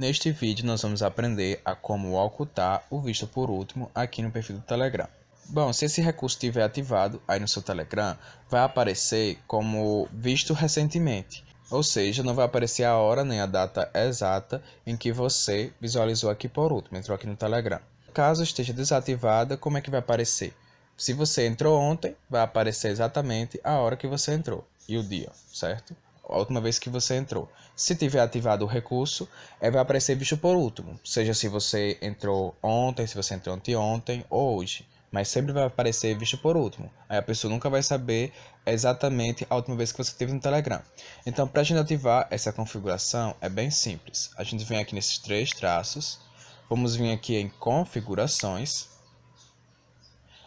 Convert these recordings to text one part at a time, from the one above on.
Neste vídeo nós vamos aprender a como ocultar o visto por último aqui no perfil do Telegram. Bom, se esse recurso estiver ativado aí no seu Telegram, vai aparecer como visto recentemente, ou seja, não vai aparecer a hora nem a data exata em que você visualizou aqui por último, entrou aqui no Telegram. Caso esteja desativada, como é que vai aparecer? Se você entrou ontem, vai aparecer exatamente a hora que você entrou e o dia, certo? a última vez que você entrou. Se tiver ativado o recurso, é, vai aparecer visto por último, seja se você entrou ontem, se você entrou anteontem ou hoje. Mas sempre vai aparecer visto por último. Aí a pessoa nunca vai saber exatamente a última vez que você teve no Telegram. Então, para a gente ativar essa configuração, é bem simples. A gente vem aqui nesses três traços. Vamos vir aqui em configurações.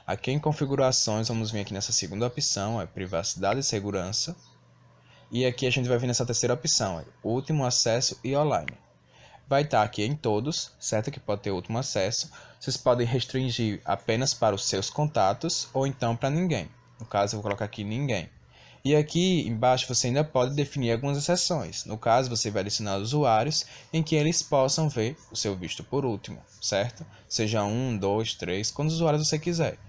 Aqui em configurações, vamos vir aqui nessa segunda opção, é privacidade e segurança. E aqui a gente vai vir nessa terceira opção, último acesso e online. Vai estar tá aqui em todos, certo? Que pode ter último acesso. Vocês podem restringir apenas para os seus contatos ou então para ninguém. No caso, eu vou colocar aqui ninguém. E aqui embaixo você ainda pode definir algumas exceções. No caso, você vai adicionar usuários em que eles possam ver o seu visto por último, certo? Seja um, dois, três, quantos usuários você quiser.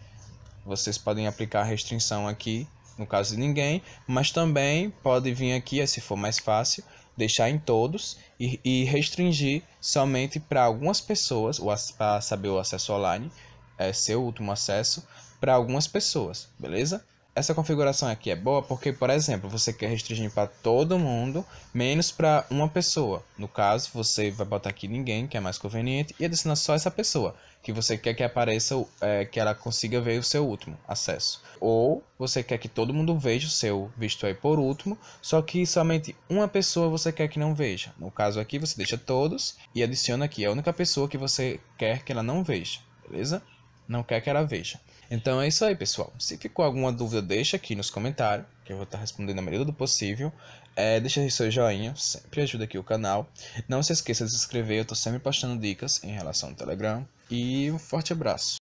Vocês podem aplicar a restrição aqui no caso de ninguém, mas também pode vir aqui, se for mais fácil, deixar em todos e, e restringir somente para algumas pessoas, para saber o acesso online, é seu último acesso, para algumas pessoas, beleza? essa configuração aqui é boa porque, por exemplo, você quer restringir para todo mundo, menos para uma pessoa. No caso, você vai botar aqui ninguém, que é mais conveniente, e adiciona só essa pessoa, que você quer que apareça, é, que ela consiga ver o seu último acesso. Ou você quer que todo mundo veja o seu visto aí por último, só que somente uma pessoa você quer que não veja. No caso aqui, você deixa todos e adiciona aqui a única pessoa que você quer que ela não veja, beleza? Não quer que ela veja. Então é isso aí, pessoal. Se ficou alguma dúvida, deixa aqui nos comentários, que eu vou estar respondendo na medida do possível. É, deixa aí seu joinha, sempre ajuda aqui o canal. Não se esqueça de se inscrever, eu estou sempre postando dicas em relação ao Telegram. E um forte abraço.